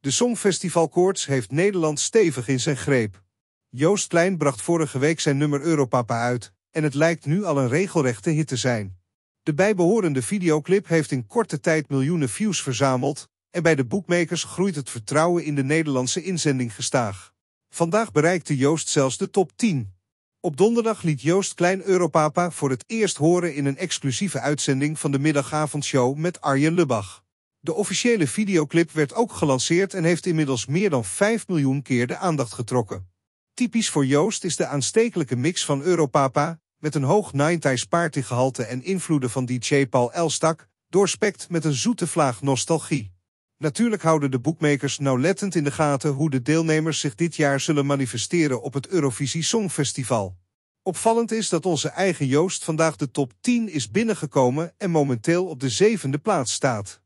De Songfestivalkoorts heeft Nederland stevig in zijn greep. Joost Klein bracht vorige week zijn nummer Europapa uit en het lijkt nu al een regelrechte hit te zijn. De bijbehorende videoclip heeft in korte tijd miljoenen views verzameld en bij de boekmakers groeit het vertrouwen in de Nederlandse inzending gestaag. Vandaag bereikte Joost zelfs de top 10. Op donderdag liet Joost Klein Europapa voor het eerst horen in een exclusieve uitzending van de middagavondshow met Arjen Lubach. De officiële videoclip werd ook gelanceerd en heeft inmiddels meer dan 5 miljoen keer de aandacht getrokken. Typisch voor Joost is de aanstekelijke mix van Europapa, met een hoog 90s partygehalte en invloeden van DJ Paul Elstak, doorspekt met een zoete vlaag nostalgie. Natuurlijk houden de boekmakers nauwlettend in de gaten hoe de deelnemers zich dit jaar zullen manifesteren op het Eurovisie Songfestival. Opvallend is dat onze eigen Joost vandaag de top 10 is binnengekomen en momenteel op de zevende plaats staat.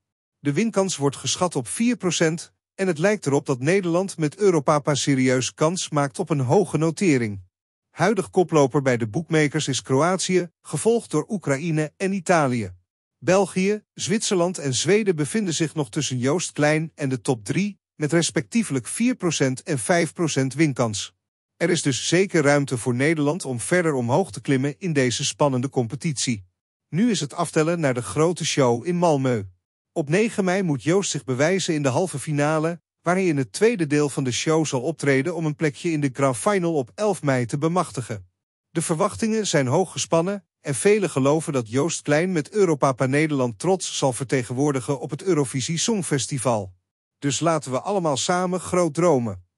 De winkans wordt geschat op 4% en het lijkt erop dat Nederland met Europapa serieus kans maakt op een hoge notering. Huidig koploper bij de boekmakers is Kroatië, gevolgd door Oekraïne en Italië. België, Zwitserland en Zweden bevinden zich nog tussen Joost Klein en de top 3, met respectievelijk 4% en 5% winkans. Er is dus zeker ruimte voor Nederland om verder omhoog te klimmen in deze spannende competitie. Nu is het aftellen naar de grote show in Malmö. Op 9 mei moet Joost zich bewijzen in de halve finale, waar hij in het tweede deel van de show zal optreden om een plekje in de Grand Final op 11 mei te bemachtigen. De verwachtingen zijn hoog gespannen en velen geloven dat Joost Klein met Europapa Nederland trots zal vertegenwoordigen op het Eurovisie Songfestival. Dus laten we allemaal samen groot dromen.